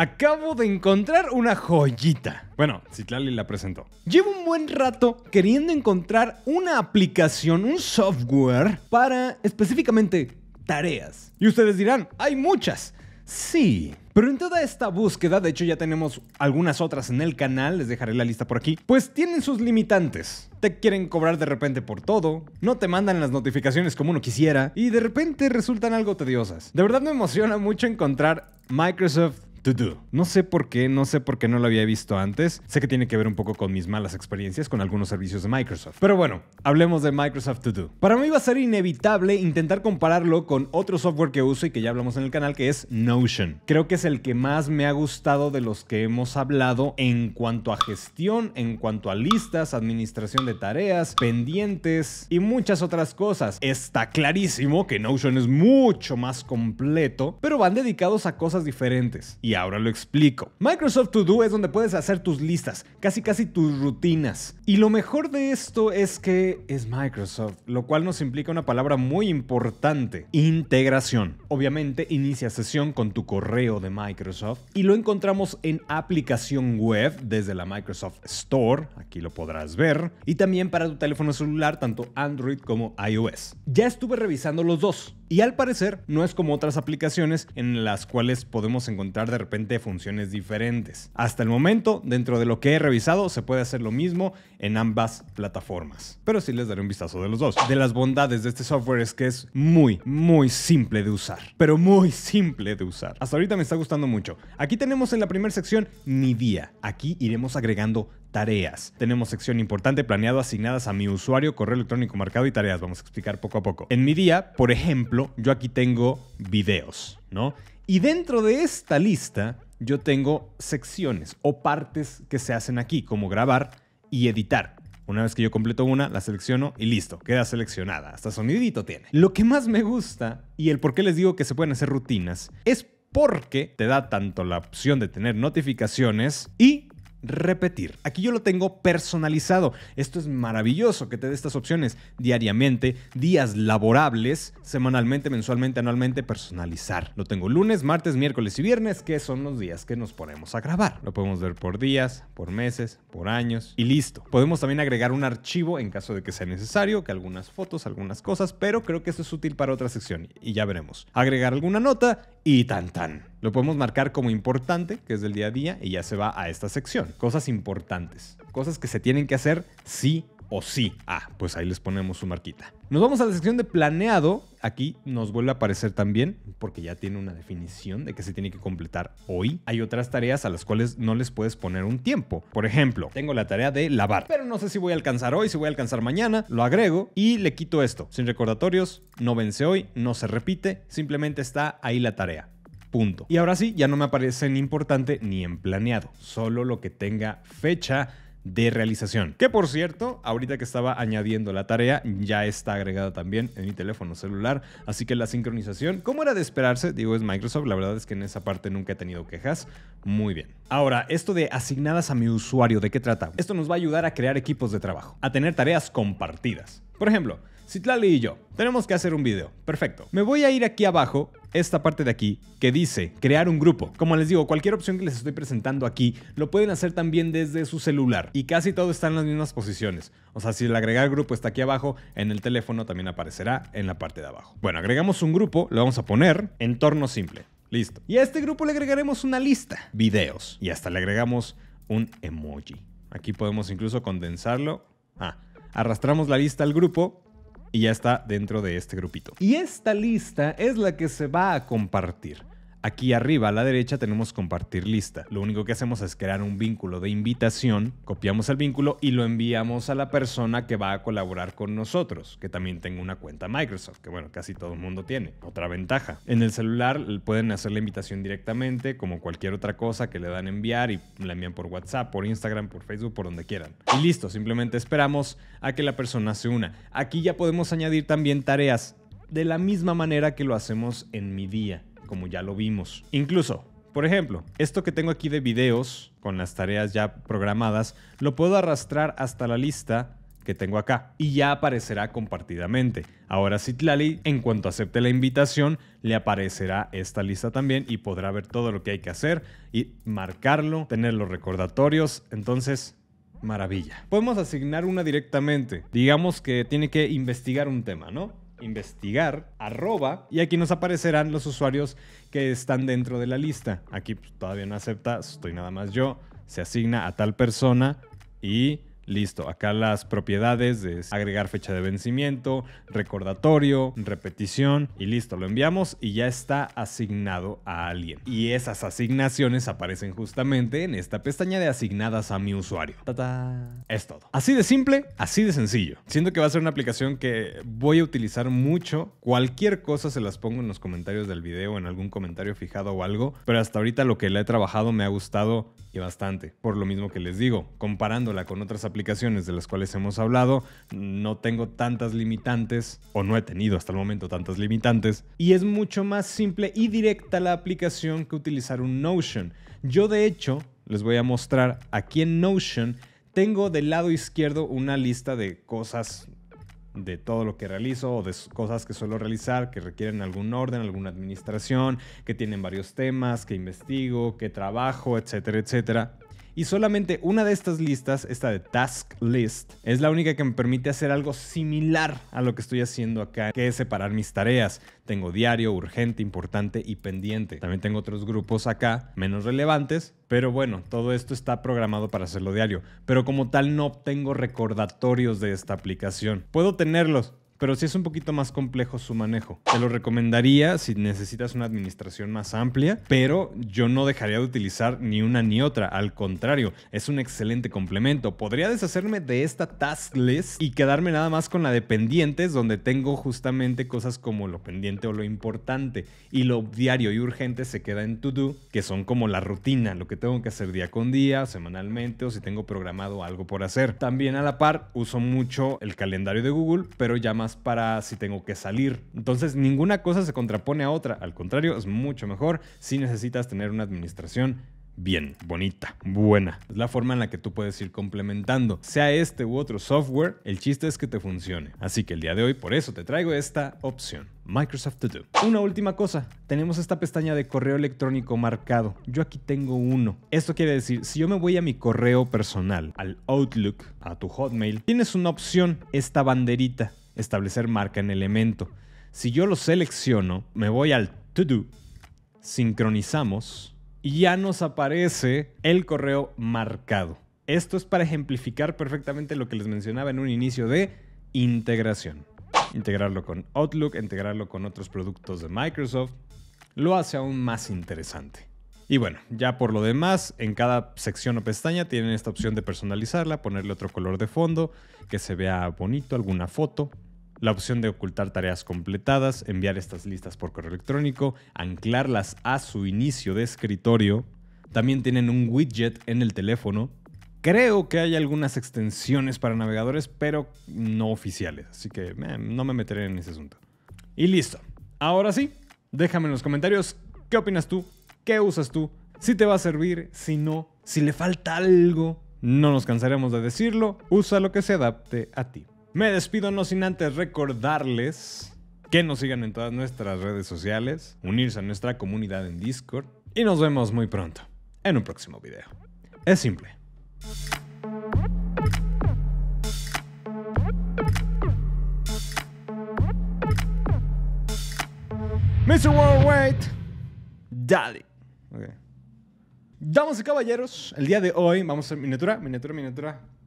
Acabo de encontrar una joyita. Bueno, Citlali la presentó. Llevo un buen rato queriendo encontrar una aplicación, un software para específicamente tareas. Y ustedes dirán, hay muchas. Sí, pero en toda esta búsqueda, de hecho ya tenemos algunas otras en el canal, les dejaré la lista por aquí, pues tienen sus limitantes. Te quieren cobrar de repente por todo, no te mandan las notificaciones como uno quisiera y de repente resultan algo tediosas. De verdad me emociona mucho encontrar Microsoft no sé por qué, no sé por qué no lo había visto antes. Sé que tiene que ver un poco con mis malas experiencias con algunos servicios de Microsoft. Pero bueno, hablemos de Microsoft To Do. Para mí va a ser inevitable intentar compararlo con otro software que uso y que ya hablamos en el canal, que es Notion. Creo que es el que más me ha gustado de los que hemos hablado en cuanto a gestión, en cuanto a listas, administración de tareas, pendientes y muchas otras cosas. Está clarísimo que Notion es mucho más completo, pero van dedicados a cosas diferentes ahora lo explico. Microsoft To Do es donde puedes hacer tus listas, casi casi tus rutinas. Y lo mejor de esto es que es Microsoft, lo cual nos implica una palabra muy importante, integración. Obviamente inicia sesión con tu correo de Microsoft y lo encontramos en aplicación web desde la Microsoft Store, aquí lo podrás ver, y también para tu teléfono celular, tanto Android como iOS. Ya estuve revisando los dos. Y al parecer no es como otras aplicaciones en las cuales podemos encontrar de repente funciones diferentes. Hasta el momento, dentro de lo que he revisado, se puede hacer lo mismo en ambas plataformas. Pero sí les daré un vistazo de los dos. De las bondades de este software es que es muy, muy simple de usar. Pero muy simple de usar. Hasta ahorita me está gustando mucho. Aquí tenemos en la primera sección mi día. Aquí iremos agregando tareas. Tenemos sección importante planeado asignadas a mi usuario, correo electrónico marcado y tareas. Vamos a explicar poco a poco. En mi día, por ejemplo, yo aquí tengo videos, ¿no? Y dentro de esta lista yo tengo secciones o partes que se hacen aquí, como grabar y editar. Una vez que yo completo una, la selecciono y listo, queda seleccionada. Hasta sonidito tiene. Lo que más me gusta y el por qué les digo que se pueden hacer rutinas es porque te da tanto la opción de tener notificaciones y repetir. Aquí yo lo tengo personalizado. Esto es maravilloso que te dé estas opciones diariamente, días laborables, semanalmente, mensualmente, anualmente, personalizar. Lo tengo lunes, martes, miércoles y viernes, que son los días que nos ponemos a grabar. Lo podemos ver por días, por meses, por años y listo. Podemos también agregar un archivo en caso de que sea necesario, que algunas fotos, algunas cosas, pero creo que esto es útil para otra sección y ya veremos. Agregar alguna nota y tan tan. Lo podemos marcar como importante, que es del día a día, y ya se va a esta sección. Cosas importantes. Cosas que se tienen que hacer sí o sí. Ah, pues ahí les ponemos su marquita. Nos vamos a la sección de planeado. Aquí nos vuelve a aparecer también, porque ya tiene una definición de que se tiene que completar hoy. Hay otras tareas a las cuales no les puedes poner un tiempo. Por ejemplo, tengo la tarea de lavar, pero no sé si voy a alcanzar hoy, si voy a alcanzar mañana. Lo agrego y le quito esto. Sin recordatorios, no vence hoy, no se repite, simplemente está ahí la tarea. Punto. Y ahora sí, ya no me aparece en importante ni en planeado, solo lo que tenga fecha de realización. Que por cierto, ahorita que estaba añadiendo la tarea, ya está agregada también en mi teléfono celular. Así que la sincronización, como era de esperarse, digo, es Microsoft. La verdad es que en esa parte nunca he tenido quejas. Muy bien. Ahora, esto de asignadas a mi usuario, ¿de qué trata? Esto nos va a ayudar a crear equipos de trabajo, a tener tareas compartidas. Por ejemplo, Citlali y yo tenemos que hacer un video. Perfecto. Me voy a ir aquí abajo esta parte de aquí que dice crear un grupo. Como les digo, cualquier opción que les estoy presentando aquí lo pueden hacer también desde su celular y casi todo está en las mismas posiciones. O sea, si el agregar grupo está aquí abajo, en el teléfono también aparecerá en la parte de abajo. Bueno, agregamos un grupo, lo vamos a poner entorno simple. Listo. Y a este grupo le agregaremos una lista, videos, y hasta le agregamos un emoji. Aquí podemos incluso condensarlo. Ah, arrastramos la lista al grupo y ya está dentro de este grupito. Y esta lista es la que se va a compartir. Aquí arriba a la derecha tenemos compartir lista. Lo único que hacemos es crear un vínculo de invitación, copiamos el vínculo y lo enviamos a la persona que va a colaborar con nosotros, que también tengo una cuenta Microsoft, que bueno, casi todo el mundo tiene. Otra ventaja. En el celular pueden hacer la invitación directamente, como cualquier otra cosa que le dan enviar y la envían por WhatsApp, por Instagram, por Facebook, por donde quieran. Y listo, simplemente esperamos a que la persona se una. Aquí ya podemos añadir también tareas de la misma manera que lo hacemos en mi día como ya lo vimos. Incluso, por ejemplo, esto que tengo aquí de videos con las tareas ya programadas, lo puedo arrastrar hasta la lista que tengo acá y ya aparecerá compartidamente. Ahora Citlali, en cuanto acepte la invitación, le aparecerá esta lista también y podrá ver todo lo que hay que hacer y marcarlo, tener los recordatorios. Entonces, maravilla. Podemos asignar una directamente. Digamos que tiene que investigar un tema, ¿no? investigar, arroba, y aquí nos aparecerán los usuarios que están dentro de la lista. Aquí pues, todavía no acepta, estoy nada más yo, se asigna a tal persona y Listo, acá las propiedades de agregar fecha de vencimiento, recordatorio, repetición y listo, lo enviamos y ya está asignado a alguien. Y esas asignaciones aparecen justamente en esta pestaña de asignadas a mi usuario. Es todo. Así de simple, así de sencillo. Siento que va a ser una aplicación que voy a utilizar mucho. Cualquier cosa se las pongo en los comentarios del video, en algún comentario fijado o algo, pero hasta ahorita lo que la he trabajado me ha gustado y bastante. Por lo mismo que les digo, comparándola con otras aplicaciones de las cuales hemos hablado, no tengo tantas limitantes o no he tenido hasta el momento tantas limitantes y es mucho más simple y directa la aplicación que utilizar un Notion. Yo de hecho les voy a mostrar aquí en Notion tengo del lado izquierdo una lista de cosas de todo lo que realizo o de cosas que suelo realizar que requieren algún orden, alguna administración, que tienen varios temas, que investigo, que trabajo, etcétera, etcétera. Y solamente una de estas listas, esta de Task List, es la única que me permite hacer algo similar a lo que estoy haciendo acá, que es separar mis tareas. Tengo diario, urgente, importante y pendiente. También tengo otros grupos acá, menos relevantes, pero bueno, todo esto está programado para hacerlo diario. Pero como tal no tengo recordatorios de esta aplicación. Puedo tenerlos, pero sí es un poquito más complejo su manejo. Te lo recomendaría si necesitas una administración más amplia, pero yo no dejaría de utilizar ni una ni otra. Al contrario, es un excelente complemento. Podría deshacerme de esta task list y quedarme nada más con la de pendientes, donde tengo justamente cosas como lo pendiente o lo importante. Y lo diario y urgente se queda en to do, que son como la rutina, lo que tengo que hacer día con día, semanalmente o si tengo programado algo por hacer. También a la par uso mucho el calendario de Google, pero ya más para si tengo que salir. Entonces ninguna cosa se contrapone a otra, al contrario, es mucho mejor si necesitas tener una administración bien, bonita, buena. Es la forma en la que tú puedes ir complementando, sea este u otro software, el chiste es que te funcione. Así que el día de hoy por eso te traigo esta opción. Microsoft To Do. Una última cosa, tenemos esta pestaña de correo electrónico marcado. Yo aquí tengo uno. Esto quiere decir, si yo me voy a mi correo personal, al Outlook, a tu Hotmail, tienes una opción, esta banderita establecer marca en elemento. Si yo lo selecciono, me voy al to do, sincronizamos y ya nos aparece el correo marcado. Esto es para ejemplificar perfectamente lo que les mencionaba en un inicio de integración. Integrarlo con Outlook, integrarlo con otros productos de Microsoft, lo hace aún más interesante. Y bueno, ya por lo demás, en cada sección o pestaña tienen esta opción de personalizarla, ponerle otro color de fondo, que se vea bonito, alguna foto la opción de ocultar tareas completadas, enviar estas listas por correo electrónico, anclarlas a su inicio de escritorio. También tienen un widget en el teléfono. Creo que hay algunas extensiones para navegadores, pero no oficiales, así que eh, no me meteré en ese asunto. Y listo. Ahora sí, déjame en los comentarios qué opinas tú, qué usas tú, si te va a servir, si no, si le falta algo. No nos cansaremos de decirlo, usa lo que se adapte a ti. Me despido no sin antes recordarles que nos sigan en todas nuestras redes sociales, unirse a nuestra comunidad en Discord y nos vemos muy pronto en un próximo video. Es simple. Mr. Worldwide, dale. Okay. Damas y caballeros, el día de hoy vamos a hacer miniatura, miniatura, miniatura.